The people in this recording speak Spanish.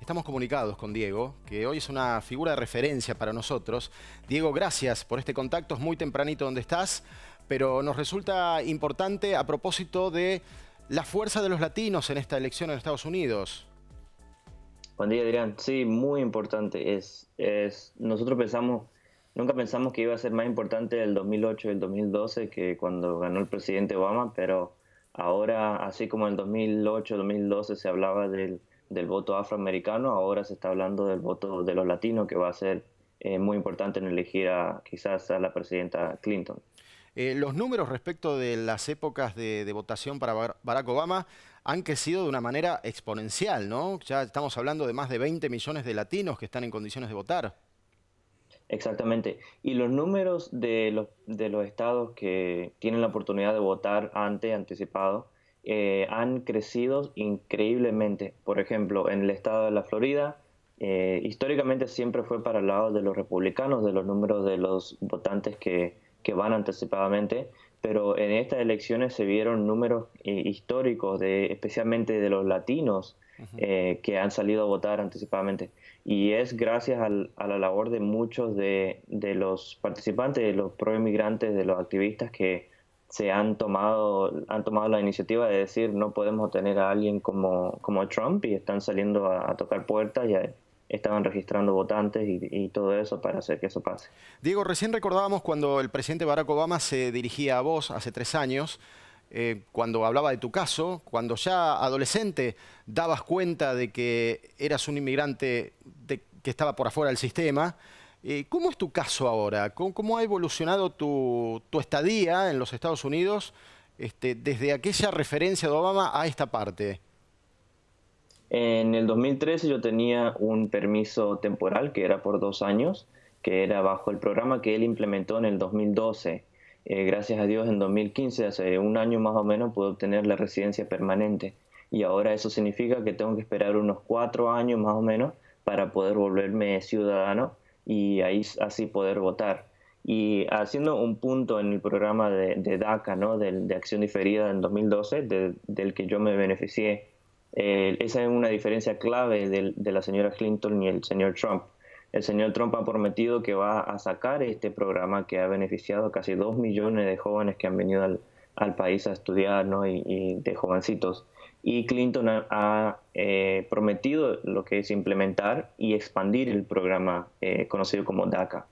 estamos comunicados con Diego, que hoy es una figura de referencia para nosotros. Diego, gracias por este contacto, es muy tempranito donde estás, pero nos resulta importante a propósito de la fuerza de los latinos en esta elección en Estados Unidos. Buen día, Adrián. Sí, muy importante. Es, es, nosotros pensamos, nunca pensamos que iba a ser más importante el 2008 y el 2012 que cuando ganó el presidente Obama, pero ahora, así como en el 2008, 2012 se hablaba del del voto afroamericano, ahora se está hablando del voto de los latinos, que va a ser eh, muy importante en elegir a, quizás a la presidenta Clinton. Eh, los números respecto de las épocas de, votación para Barack Obama han crecido de una manera exponencial, ¿no? Ya estamos hablando de más de 20 millones de latinos que están en condiciones de votar. Exactamente. Y los números de los, de los estados que tienen la oportunidad de votar antes, anticipado, eh, han crecido increíblemente. Por ejemplo, en el estado de la Florida, eh, históricamente siempre fue para el lado de los republicanos, de los números de los votantes que, van anticipadamente, pero en estas elecciones se vieron números eh, históricos, de, especialmente de los latinos, que han salido a votar anticipadamente. Y es gracias a la labor de muchos de, los participantes, de los proemigrantes, de los activistas que se han tomado, han tomado la iniciativa de decir no podemos tener a alguien como, como Trump y están saliendo a, tocar puertas y estaban registrando votantes y, todo eso para hacer que eso pase. Diego, recién recordábamos cuando el presidente Barack Obama se dirigía a vos hace tres años, eh, cuando hablaba de tu caso, cuando ya adolescente dabas cuenta de que eras un inmigrante de, que estaba por afuera del sistema. Eh, ¿Cómo es tu caso ahora? ¿Cómo, ha evolucionado tu, estadía en los Estados Unidos este, desde aquella referencia de Obama a esta parte? En el 2013 yo tenía un permiso temporal que era por dos años, que era bajo el programa que él implementó en el 2012. Eh, gracias a Dios en 2015, hace un año más o menos, pude obtener la residencia permanente. Y ahora eso significa que tengo que esperar unos cuatro años más o menos para poder volverme ciudadano y ahí así poder votar. Y haciendo un punto en el programa de, DACA, ¿no? de, de, Acción Diferida en 2012, del que yo me beneficié, eh, esa es una diferencia clave de, la señora Clinton y el señor Trump. El señor Trump ha prometido que va a sacar este programa que ha beneficiado a casi dos millones de jóvenes que han venido al, al país a estudiar ¿no? y, y de jovencitos y Clinton ha, eh, prometido lo que es implementar y expandir el programa eh, conocido como DACA.